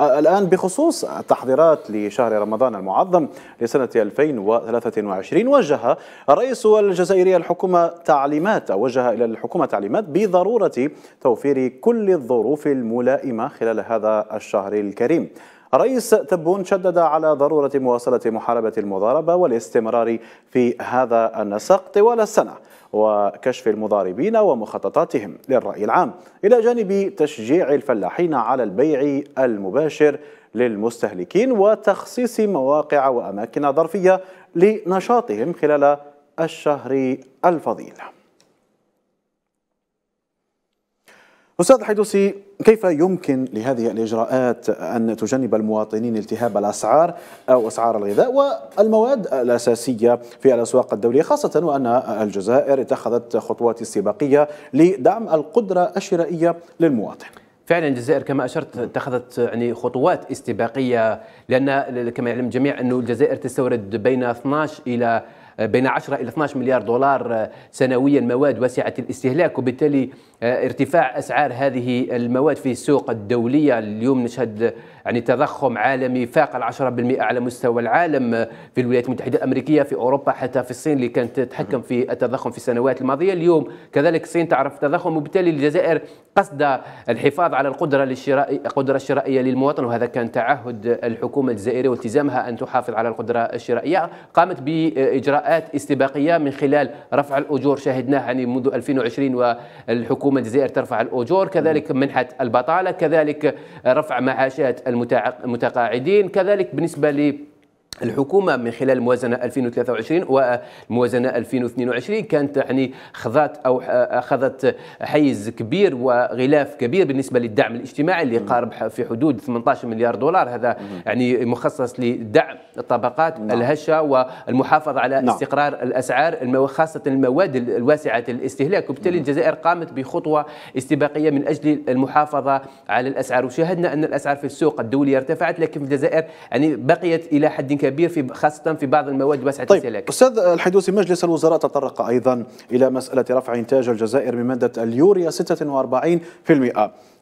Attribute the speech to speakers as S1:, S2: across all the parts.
S1: الآن بخصوص التحضيرات لشهر رمضان المعظم لسنة 2023 وجه الرئيس الجزائري الحكومة تعليمات وجه إلى الحكومة تعليمات بضرورة توفير كل الظروف الملائمة خلال هذا الشهر الكريم رئيس تبون شدد على ضرورة مواصلة محاربة المضاربة والاستمرار في هذا النسق طوال السنة وكشف المضاربين ومخططاتهم للرأي العام إلى جانب تشجيع الفلاحين على البيع المباشر للمستهلكين وتخصيص مواقع وأماكن ظرفية لنشاطهم خلال الشهر الفضيل أستاذ الحيدوسي كيف يمكن لهذه الإجراءات أن تجنب المواطنين التهاب الأسعار أو أسعار الغذاء والمواد الأساسية في الأسواق الدولية خاصة وأن الجزائر اتخذت خطوات استباقية لدعم القدرة الشرائية للمواطن
S2: فعلا الجزائر كما اشرت اتخذت يعني خطوات استباقيه لان كما يعلم الجميع انه الجزائر تستورد بين 12 الى بين 10 إلى 12 مليار دولار آه، سنويا مواد واسعة الاستهلاك وبالتالي آه، ارتفاع أسعار هذه المواد في السوق الدولية اليوم نشهد يعني تضخم عالمي فاق العشرة بالمئة على مستوى العالم آه، في الولايات المتحدة الأمريكية في أوروبا حتى في الصين اللي كانت تتحكم في التضخم في السنوات الماضية اليوم كذلك الصين تعرف التضخم وبالتالي الجزائر قصد الحفاظ على القدرة للشراء القدرة الشرائية للمواطن وهذا كان تعهد الحكومة الجزائرية والتزامها أن تحافظ على القدرة الشرائية قامت بإجراءات استباقية من خلال رفع الأجور شاهدناه يعني منذ 2020 والحكومة الجزائر ترفع الأجور كذلك منحة البطالة كذلك رفع معاشات المتقاعدين كذلك بالنسبة الحكومه من خلال الموازنة 2023 والموازنه 2022 كانت يعني خضات او اخذت حيز كبير وغلاف كبير بالنسبه للدعم الاجتماعي اللي قارب في حدود 18 مليار دولار هذا يعني مخصص لدعم الطبقات نعم. الهشه والمحافظه على نعم. استقرار الاسعار خاصه المواد الواسعه الاستهلاك وبالتالي الجزائر قامت بخطوه استباقيه من اجل المحافظه على الاسعار وشاهدنا ان الاسعار في السوق الدولي ارتفعت لكن في الجزائر يعني بقيت الى حد كبير في خاصه في بعض المواد واسعه طيب
S1: السلاك استاذ الحدوسي مجلس الوزراء تطرق ايضا الى مساله رفع انتاج الجزائر بمادة اليوريا 46%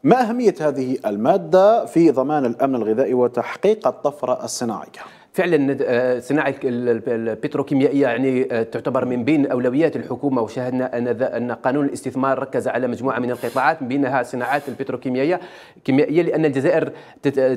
S1: ما اهميه هذه الماده في ضمان الامن الغذائي وتحقيق الطفره الصناعيه فعلا
S2: آه، صناعه البتروكيميائيه يعني آه، تعتبر من بين اولويات الحكومه وشاهدنا ان ان قانون الاستثمار ركز على مجموعه من القطاعات من بينها صناعات البتروكيميائيه كيميائيه لان الجزائر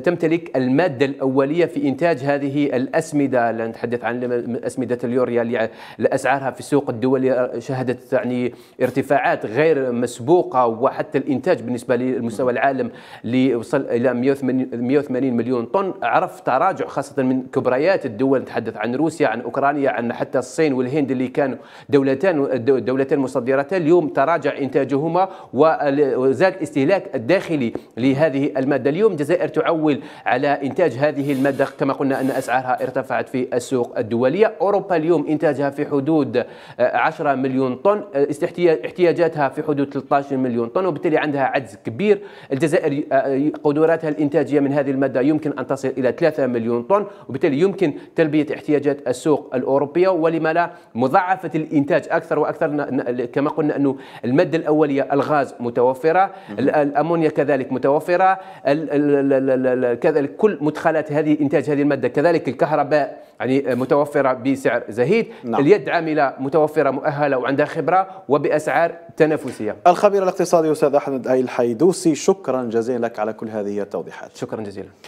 S2: تمتلك الماده الاوليه في انتاج هذه الاسمده لا نتحدث عن اسمده اليوريا اللي اسعارها في السوق الدولي آه، شهدت يعني ارتفاعات غير مسبوقه وحتى الانتاج بالنسبه للمستوى العالم اللي وصل الى 180 مليون طن عرف تراجع خاصه من كبر مباريات الدول نتحدث عن روسيا عن اوكرانيا عن حتى الصين والهند اللي كانوا دولتان دولتان مصدرتان اليوم تراجع انتاجهما وزاد الاستهلاك الداخلي لهذه الماده اليوم الجزائر تعول على انتاج هذه الماده كما قلنا ان اسعارها ارتفعت في السوق الدوليه اوروبا اليوم انتاجها في حدود 10 مليون طن احتياجاتها في حدود 13 مليون طن وبالتالي عندها عجز كبير الجزائر آه، قدراتها الانتاجيه من هذه الماده يمكن ان تصل الى 3 مليون طن وبالتالي يمكن تلبية احتياجات السوق الأوروبية ولما لا مضاعفة الإنتاج أكثر وأكثر كما قلنا أنه المادة الأولية الغاز متوفرة الأمونيا كذلك متوفرة كذلك كل مدخلات هذه إنتاج هذه المادة كذلك الكهرباء يعني متوفرة بسعر زهيد نعم. اليد عاملة متوفرة مؤهلة وعندها خبرة وبأسعار تنافسية
S1: الخبير الاقتصادي أستاذ أحمد أي الحيدوسي شكرا جزيلا لك على كل هذه التوضيحات شكرا جزيلا